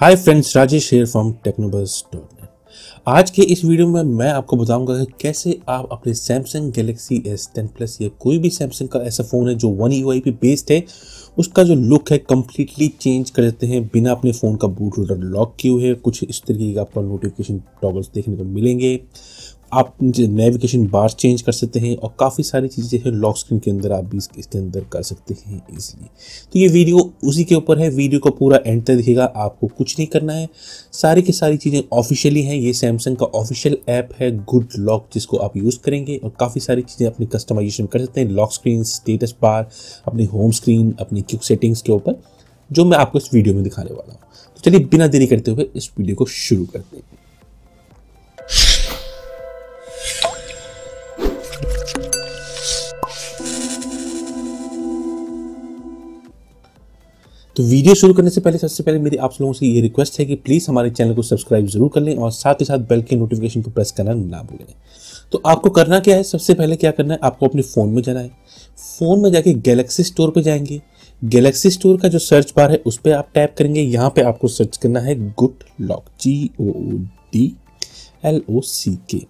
hi friends Rajesh here from टेक्नोबस.net आज के इस वीडियो में मैं आपको बताऊंगा कि कैसे आप अपने Samsung Galaxy S ten plus या कोई भी सैमसंग का ऐसा फ़ोन है जो वन यू पी बेस्ड है उसका जो लुक है कम्प्लीटली चेंज कर देते हैं बिना अपने फ़ोन का बूट लॉक किए हुए कुछ इस तरीके का आपको नोटिफिकेशन टॉगल्स देखने को मिलेंगे आप नेविगेशन बार चेंज कर सकते हैं और काफ़ी सारी चीज़ें हैं लॉक स्क्रीन के अंदर आप भी इसके अंदर कर सकते हैं इसलिए तो ये वीडियो उसी के ऊपर है वीडियो का पूरा एंड तक दिखेगा आपको कुछ नहीं करना है सारी की सारी चीज़ें ऑफिशियली हैं ये सैमसंग का ऑफिशियल ऐप है गुड लॉक जिसको आप यूज़ करेंगे और काफ़ी सारी चीज़ें अपनी कस्टमाइजेशन कर सकते हैं लॉक स्क्रीन स्टेटस बार अपनी होम स्क्रीन अपनी क्यूक सेटिंग्स के ऊपर जो मैं आपको इस वीडियो में दिखाने वाला हूँ तो चलिए बिना देरी करते हुए इस वीडियो को शुरू करते हैं तो वीडियो शुरू करने से पहले सबसे पहले मेरी आप लोगों से ये रिक्वेस्ट है कि प्लीज़ हमारे चैनल को सब्सक्राइब जरूर कर लें और साथ ही साथ बेल के नोटिफिकेशन को प्रेस करना ना भूलें तो आपको करना क्या है सबसे पहले क्या करना है आपको अपने फ़ोन में जाना है फ़ोन में जाके गैलेक्सी स्टोर पर जाएंगे गैलेक्सी स्टोर का जो सर्च बार है उस पर आप टैप करेंगे यहाँ पर आपको सर्च करना है good lock G O D L O C के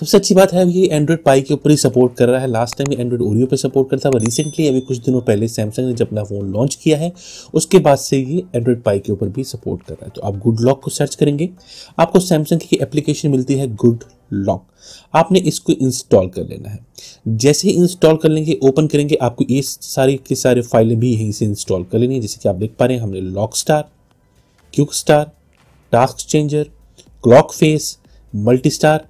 सबसे अच्छी बात है ये एंड्रॉइड पाई के ऊपर ही सपोर्ट कर रहा है लास्ट टाइम ये एंड्रॉइड ओरियो पे सपोर्ट करता था रिसेंटली अभी कुछ दिनों पहले सैमसंग ने जब अपना फ़ोन लॉन्च किया है उसके बाद से ये एंड्रॉइड पाई के ऊपर भी सपोर्ट कर रहा है तो आप गुड लॉक को सर्च करेंगे आपको सैमसंग की एप्लीकेशन मिलती है गुड लॉक आपने इसको इंस्टॉल कर लेना है जैसे ही इंस्टॉल कर लेंगे ओपन करेंगे आपको ये सारी की सारी फाइलें भी यहीं से इंस्टॉल कर लेनी है जैसे कि आप देख पा रहे हैं हमने lock star quick star task changer clock face multi star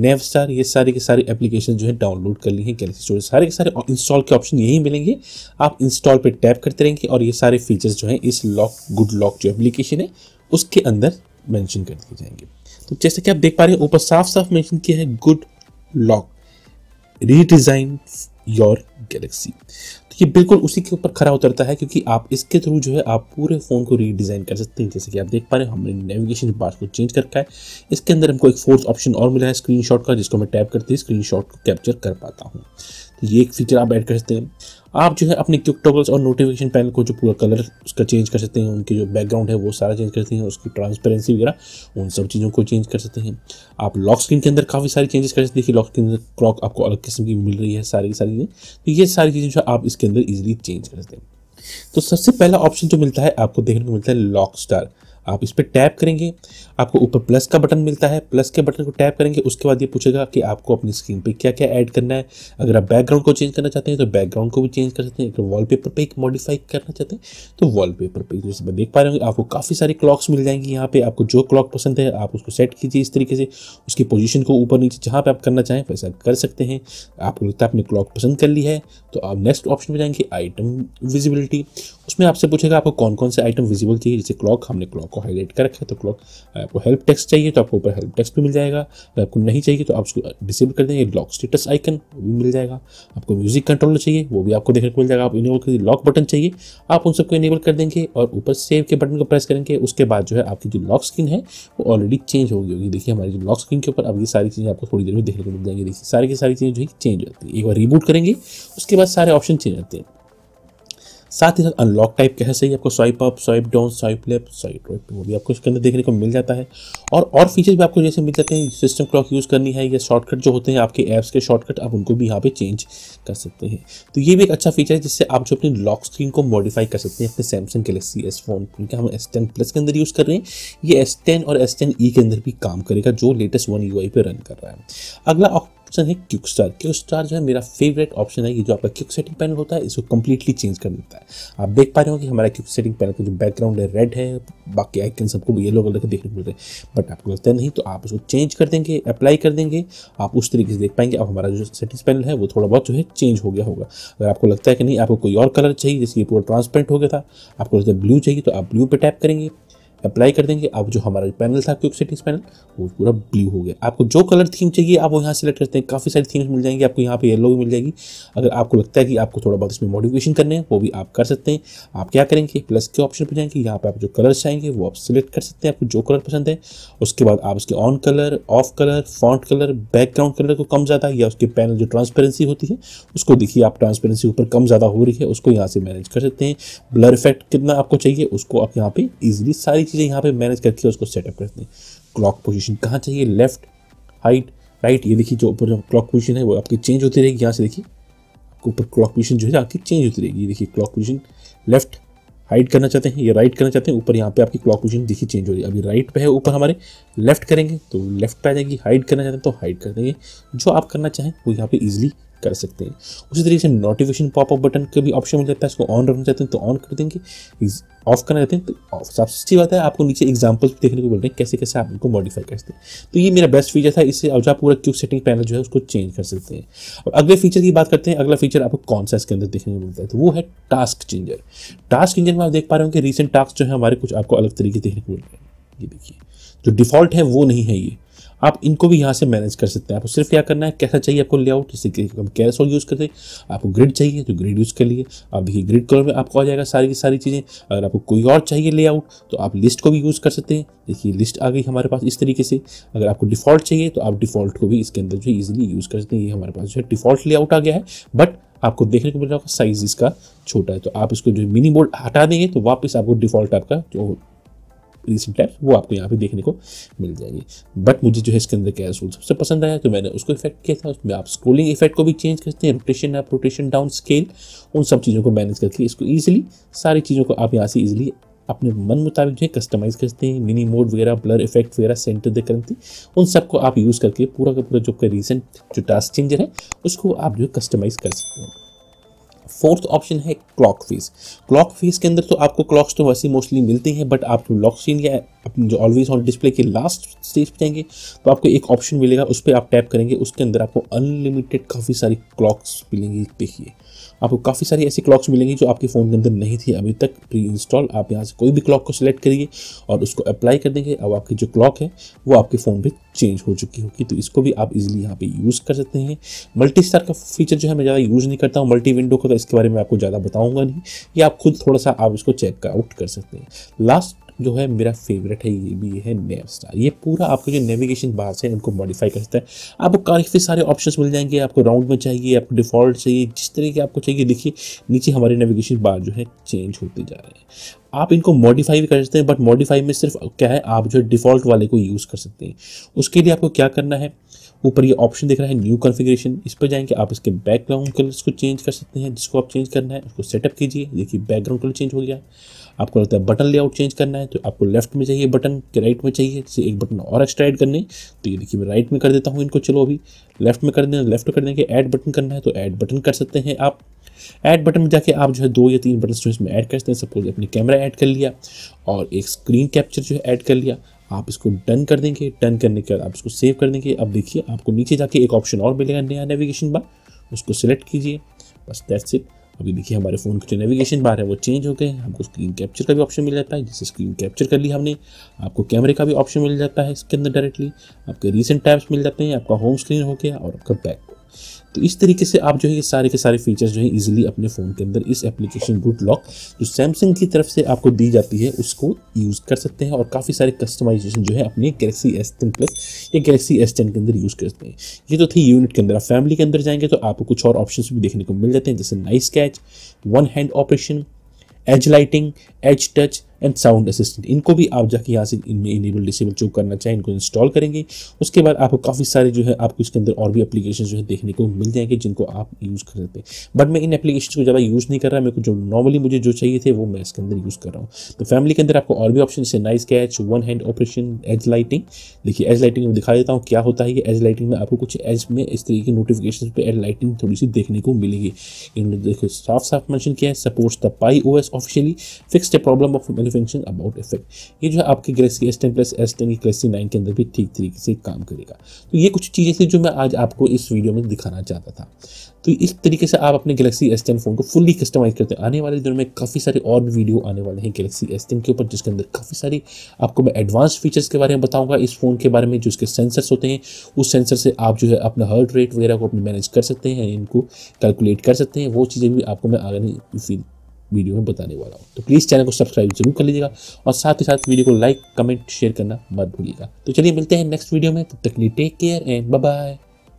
navstar ये सारे के सारे एप्लीकेशन जो है डाउनलोड कर ली है गैलेक्सी स्टोरेज सारे के सारे इंस्टॉल के ऑप्शन यही मिलेंगे आप इंस्टॉल पे टैप करते रहेंगे और ये सारे फीचर्स जो हैं इस लॉक गुड लॉक जो एप्लीकेशन है उसके अंदर मैंशन कर दिए जाएंगे तो जैसे कि आप देख पा रहे हैं ऊपर साफ साफ मैंशन किया है good lock redesign your Galaxy ये बिल्कुल उसी के ऊपर खरा उतरता है क्योंकि आप इसके थ्रू जो है आप पूरे फ़ोन को रीडिज़ाइन कर सकते हैं जैसे कि आप देख पा रहे हैं हमने नेविगेशन बार को चेंज कर रखा है इसके अंदर हमको एक फोर्थ ऑप्शन और मिला है स्क्रीन का जिसको मैं टैप करते ही स्क्रीन को कैप्चर कर पाता हूँ ये एक फीचर आप ऐड कर सकते हैं आप जो है अपने क्विक टॉगल्स और नोटिफिकेशन पैनल को जो पूरा कलर उसका चेंज कर सकते हैं उनके जो बैकग्राउंड है वो सारा चेंज कर सकते हैं उसकी ट्रांसपेरेंसी वगैरह उन सब चीज़ों को चेंज कर सकते हैं आप लॉक स्क्रीन के अंदर काफ़ी सारी चेंजेस कर सकते हैं कि लॉक स्क्रीन अंदर क्लॉक आपको अलग किस्म की मिल रही है सारी की सारी चीज़ें तो ये सारी चीज़ें जो आप इसके अंदर ईजिली चेंज कर सकते हैं तो सबसे पहला ऑप्शन जो मिलता है आपको देखने को मिलता है लॉक स्टार आप इस पर टैप करेंगे आपको ऊपर प्लस का बटन मिलता है प्लस के बटन को टैप करेंगे उसके बाद ये पूछेगा कि आपको अपनी स्क्रीन पे क्या क्या ऐड करना है अगर आप बैकग्राउंड को चेंज करना चाहते हैं तो बैकग्राउंड को भी चेंज कर सकते हैं अगर वॉल पेपर एक मॉडिफाई करना चाहते हैं तो वॉल पेपर जैसे मैं देख पा रहे होंगे आपको काफ़ी सारी क्लॉक्स मिल जाएंगी यहाँ पे आपको जो क्लॉक पसंद है आप उसको सेट कीजिए इस तरीके से उसकी पोजिशन को ऊपर नीचे जहाँ पर आप करना चाहें वैसा कर सकते हैं आपको लगता है आपने क्लॉक पसंद कर ली है तो आप नेक्स्ट ऑप्शन में जाएंगे आइटम विजिबिलिटी उसमें आपसे पूछेगा आपको कौन कौन से आइटम विजिबल चाहिए जैसे क्लॉक हमने क्लॉक को हाईलाइट कर रखा है तो क्लॉक आपको हेल्प टेक्स्ट चाहिए तो आपको ऊपर हेल्प टेक्स्ट भी मिल जाएगा अगर आपको नहीं चाहिए तो आप उसको डिसेबल कर देंगे लॉक स्टेटस आइकन वो भी मिल जाएगा आपको म्यूजिक कंट्रोलर चाहिए वो भी आपको देखने को मिल जाएगा आप इनेबल कर लॉक बटन चाहिए आप उन सबको इनेबल कर देंगे और ऊपर सेव के बटन को प्रेस करेंगे उसके बाद जो है आपकी जो लॉक स्क्रीन है वो ऑलरेडी चेंज होगी होगी देखिए हमारी जो लॉक स्क्रीन के ऊपर अब ये सारी चीज़ें आपको थोड़ी देर में देखने को मिल जाएंगी देखिए सारी की सारी चीज़ें जो है चेंज होती है एक बार रिबूट करेंगे उसके बाद सारे ऑप्शन चेंज होते हैं साथ ही साथ अनलॉक टाइप कैसे ही आपको swipe up swipe down swipe left swipe right वो भी आपको इसके अंदर देखने को मिल जाता है और और फीचर्स भी आपको जैसे मिल जाते हैं सिस्टम क्लॉक यूज़ करनी है या शॉर्टकट जो होते हैं आपके ऐप्स के शॉर्टकट आप उनको भी यहाँ पे चेंज कर सकते हैं तो ये भी एक अच्छा फीचर है जिससे आप जो अपनी लॉक स्क्रीन को मॉडिफाई कर सकते हैं अपने सैमसंग गलेक्सी एस फोन क्योंकि हम एस टेन प्लस के अंदर यूज़ कर रहे हैं ये एस टेन और एस टेन ई के अंदर भी काम करेगा जो लेटेस्ट वन यू आई पे रन कर रहा है अगला ऑप्शन है क्यूक स्टार क्यूक स्टार जो है मेरा फेवरेट ऑप्शन है ये जो आपका क्यूक सेटिंग पैनल होता है इसको कंप्लीटली चेंज कर देता है आप देख पा रहे हो कि हमारा क्यूक सेटिंग पैनल का जो बैकग्राउंड है रेड है बाकी आइकन सबको येलो कलर के देखने को मिलते हैं बट आपको लगता है नहीं तो आप उसको चेंज कर देंगे अप्लाई कर देंगे आप उस तरीके से देख पाएंगे अब हमारा जो सेटिंग पैनल है वो थोड़ा बहुत जो है चेंज हो गया होगा अगर आपको लगता है कि नहीं आपको कोई और कलर चाहिए जैसे ये पूरा ट्रांसपेरेंट हो गया था आपको लगता है ब्लू चाहिए तो आप ब्लू पर टैप करेंगे अप्लाई कर देंगे अब जो हमारा पैनल था क्विक सेटिंग्स पैनल वो पूरा ब्लू हो गया आपको जो कलर थीम चाहिए आप वो यहाँ सेलेक्ट करते हैं काफ़ी सारी थीम्स मिल जाएंगी आपको यहाँ पे येलो भी मिल जाएगी अगर आपको लगता है कि आपको थोड़ा बहुत इसमें मॉडिफिकेशन करने हैं वो भी आप कर सकते हैं आप क्या करेंगे प्लस के ऑप्शन पर जाएंगे यहाँ पर आप जो कलर्स चाहेंगे वो आप सिलेक्ट कर सकते हैं आपको जो कलर पसंद है उसके बाद आप उसके on colour off colour font colour background colour को कम ज़्यादा या उसके पैनल जो ट्रांसपेरेंसी होती है उसको देखिए आप ट्रांसपेरेंसी ऊपर कम ज़्यादा हो रही है उसको यहाँ से मैनेज कर सकते हैं ब्लर इफेक्ट कितना आपको चाहिए उसको आप यहाँ पर ईजिली सारी चीज़ें यहाँ पे मैनेज करके उसको सेटअप करते हैं क्लॉक पोजीशन कहाँ चाहिए लेफ्ट हाइट राइट ये देखिए जो ऊपर जो क्लॉक पोजीशन है वो आपकी चेंज होती रहेगी यहाँ से देखिए आपको ऊपर क्लॉक पोजीशन जो है आपकी चेंज होती रहेगी ये देखिए क्लॉक पोजीशन लेफ्ट हाइट करना चाहते हैं या राइट करना चाहते हैं ऊपर यहाँ पे आपकी क्लॉक पोजीशन देखिए चेंज हो रही है अभी राइट पे है ऊपर हमारे लेफ्ट करेंगे तो लेफ्ट पे आ जाएगी हाइट करना चाहते हैं तो हाइट कर देंगे जो आप करना चाहें वो यहाँ पे ईजिली कर सकते हैं उसी तरीके से नोटिफिकेशन पॉपअप बटन का भी ऑप्शन मिल जाता है इसको ऑन रखना चाहते हैं तो ऑन कर देंगे ऑफ करना चाहते हैं तो ऑफ सबसे अच्छी बात है आपको नीचे एग्जाम्पल्स देखने को मिल रहे हैं कैसे कैसे आप उनको मॉडिफाई कर सकते हैं तो ये मेरा बेस्ट फीचर था इससे अब आप पूरा क्यूब सेटिंग पैनल जो है उसको चेंज कर सकते हैं और अगले फीचर की बात करते हैं अगला फीचर आपको कौन सा इसके अंदर देखने को मिलता है तो वो है टास्क चेंजर टास्क चेंजर में आप देख पा रहे हो कि रिसेंट टास्क जो है हमारे कुछ आपको अलग तरीके देखने को मिल रहे हैं ये देखिए जो डिफॉल्ट है वो नहीं है ये आप इनको भी यहाँ से मैनेज कर सकते हैं आपको सिर्फ क्या करना है कैसा चाहिए आपको लेआउट जैसे कि हम कैरस और यूज़ करते हैं आपको ग्रिड चाहिए तो ग्रिड यूज़ कर लिए आप देखिए ग्रिड कलर में आपको आ जाएगा सारी की सारी चीज़ें अगर आपको कोई और चाहिए लेआउट तो आप लिस्ट को भी यूज़ कर सकते हैं देखिए लिस्ट आ गई हमारे पास इस तरीके से अगर आपको डिफ़ॉल्ट चाहिए तो आप डिफ़ॉल्ट को भी इसके अंदर जो है ईजिली यूज़ कर सकते हैं ये हमारे पास जो है डिफ़ॉल्ट लेआउट आ गया है बट आपको देखने को मिल रहा होगा साइज इसका छोटा है तो आप इसको जो मिनी बोर्ड हटा देंगे तो वापस आपको डिफ़ॉल्ट आपका जो रिसेंट लाइफ वो आपको यहाँ पे देखने को मिल जाएगी बट मुझे जो है इसके अंदर क्या रूल सबसे पसंद आया तो मैंने उसको इफेक्ट किया था उसमें आप स्क्रोलिंग इफेक्ट को भी चेंज करते हैं रोटेशन आप रोटेशन डाउन स्केल उन सब चीज़ों को मैनेज करके इसको ईजिली सारी चीज़ों को आप यहाँ से ईजिली अपने मन मुताबिक जो है कस्टमाइज़ करते हैं मिनी मोड वगैरह ब्लर इफेक्ट वगैरह सेंटर दे करते उन सबको आप यूज़ करके पूरा का पूरा जो का रिसेंट जो टास्क चेंजर है उसको आप जो है कस्टमाइज़ कर सकते हैं फोर्थ ऑप्शन है क्लॉक फीस क्लॉक फीस के अंदर तो आपको क्लॉक्स तो वैसे मोस्टली मिलती हैं बट आपको लॉक्स या जो ऑलवेज ऑन डिस्प्ले के लास्ट स्टेज पे जाएंगे तो आपको एक ऑप्शन मिलेगा उस पर आप टैप करेंगे उसके अंदर आपको अनलिमिटेड काफ़ी सारी क्लॉक्स मिलेंगी देखिए आपको काफ़ी सारी ऐसी क्लॉक्स मिलेंगी जो आपके फ़ोन के अंदर नहीं थी अभी तक प्री इंस्टॉल आप यहाँ से कोई भी क्लॉक को सिलेक्ट करिए और उसको अप्लाई कर देंगे अब आपकी जो क्लॉक है वो आपके फ़ोन पर चेंज हो चुकी होगी तो इसको भी आप इजिली यहाँ पर यूज़ कर सकते हैं मल्टी स्टार का फीचर जो है मैं ज़्यादा यूज़ नहीं करता हूँ मल्टी विंडो का तो इसके बारे में आपको ज़्यादा बताऊँगा नहीं या आप खुद थोड़ा सा आप इसको चेक आउट कर सकते हैं लास्ट जो है मेरा फेवरेट है ये भी है नेव स्टार ये पूरा आपको जो नेविगेशन बार्स है इनको मॉडिफाई कर सकता है आपको काफ़ी सारे ऑप्शन मिल जाएंगे आपको राउंड में चाहिए आपको डिफ़ॉल्ट चाहिए जिस तरीके आपको चाहिए देखिए नीचे हमारे नेविगेशन बार जो है चेंज होते जा रहे हैं आप इनको मॉडिफाई भी कर सकते हैं बट मॉडिफाई में सिर्फ क्या है आप जो है डिफ़ॉल्ट वाले को यूज़ कर सकते हैं उसके लिए आपको क्या करना है ऊपर ये ऑप्शन दिख रहा है न्यू कॉन्फ़िगरेशन इस पर जाएंगे आप इसके बैकग्राउंड कलर्स को चेंज कर सकते हैं जिसको आप चेंज करना है उसको सेटअप कीजिए देखिए बैकग्राउंड कलर चेंज हो गया आपको लगता है बटन लेआउट चेंज करना है तो आपको लेफ्ट में चाहिए बटन के राइट में चाहिए जैसे एक बटन और एक्स्ट्रा ऐड करने तो ये देखिए मैं राइट में कर देता हूँ इनको चलो अभी लेफ्ट में कर देना लेफ्ट कर देंगे ऐड बटन करना है तो ऐड बटन कर सकते हैं आप ऐड बटन में जाके आप जो है दो या तीन बटन जो इसमें ऐड कर सकते हैं सपोज अपने कैमरा ऐड कर लिया और एक स्क्रीन कैप्चर जो है ऐड कर लिया आप इसको डन कर देंगे डन करने के बाद आप इसको सेव कर देंगे अब देखिए आपको नीचे जाके एक ऑप्शन और मिलेगा नया नेविगेशन बार उसको सिलेक्ट कीजिए बस दैट्स इट अभी देखिए हमारे फ़ोन के जो नेविगेशन बार है वो चेंज हो गए हमको स्क्रीन कैप्चर का भी ऑप्शन मिल जाता है जैसे स्क्रीन कैप्चर कर लिया हमने आपको कैमरे का भी ऑप्शन मिल जाता है इसके अंदर डायरेक्टली आपके रिसेंट टैब्स मिल जाते हैं आपका होम स्क्रीन हो गया और आपका बैक तो इस तरीके से आप जो है ये सारे के सारे फीचर्स जो है इजीली अपने फ़ोन के अंदर इस एप्लीकेशन गुड लॉक जो सैमसंग की तरफ से आपको दी जाती है उसको यूज़ कर सकते हैं और काफ़ी सारे कस्टमाइजेशन जो है अपने गैलेक्सी एस टेन प्लस या गैलेक्सी एस टेन के अंदर यूज़ कर सकते हैं ये तो थी यूनिट के अंदर आप फैमिली के अंदर जाएंगे तो आपको कुछ और ऑप्शन भी देखने को मिल जाते हैं जैसे nice catch one hand operation edge lighting edge touch and sound assistant इनको भी आप जाके यहाँ से इनमें इनेबल डिसेबल जो करना चाहें इनको इंस्टॉल करेंगे उसके बाद आपको काफ़ी सारे जो है आपको इसके अंदर और भी एप्लीकेशन जो है देखने को मिल जाएंगे जिनको आप यूज़ कर सकते हैं बट मैं इन एप्लीकेशन को ज़्यादा यूज़ नहीं कर रहा मेरे को जो नॉर्मली मुझे जो चाहिए थे वो मैं इसके अंदर यूज़ कर रहा हूँ तो फैमिली के अंदर आपको और भी ऑप्शन जैसे nice catch one hand operation edge lighting देखिए एज लाइटिंग में दिखा देता हूँ क्या होता है ये एज लाइटिंग में आपको कुछ एज में इस तरीके की नोटिफिकेशन पर एज लाइटिंग थोड़ी सी देखने को मिलेगी इन्होंने देखो साफ साफ मैंशन किया है supports the Pie O S officially fix the problem of definition about effect ये जो है आपके Galaxy S ten plus S ten Galaxy nine के अंदर भी ठीक तरीके से काम करेगा तो ये कुछ चीज़ें थी जो मैं आज आपको इस वीडियो में दिखाना चाहता था तो इस तरीके से आप अपने गैलेक्सी एस टेन फ़ोन को फुल्ली कस्टमाइज करते हैं आने वाले दिनों में काफ़ी सारे और भी वीडियो आने वाले हैं गैलेक्सी एस टेन के ऊपर जिसके अंदर काफ़ी सारी आपको मैं एडवांस फीचर्स के बारे में बताऊँगा इस फ़ोन के बारे में जो इसके सेंसर्स होते हैं उस सेंसर से आप जो है अपना हर्ट रेट वगैरह को अपने मैनेज कर सकते हैं इनको कैलकुलेट कर सकते हैं वो चीज़ें भी आपको मैं आगे वीडियो में बताने वाला हूँ तो प्लीज़ चैनल को सब्सक्राइब जरूर कर लीजिएगा और साथ ही साथ वीडियो को लाइक कमेंट शेयर करना मत भूलिएगा तो चलिए मिलते हैं नेक्स्ट वीडियो में तब तक लिए टेक केयर एंड बाय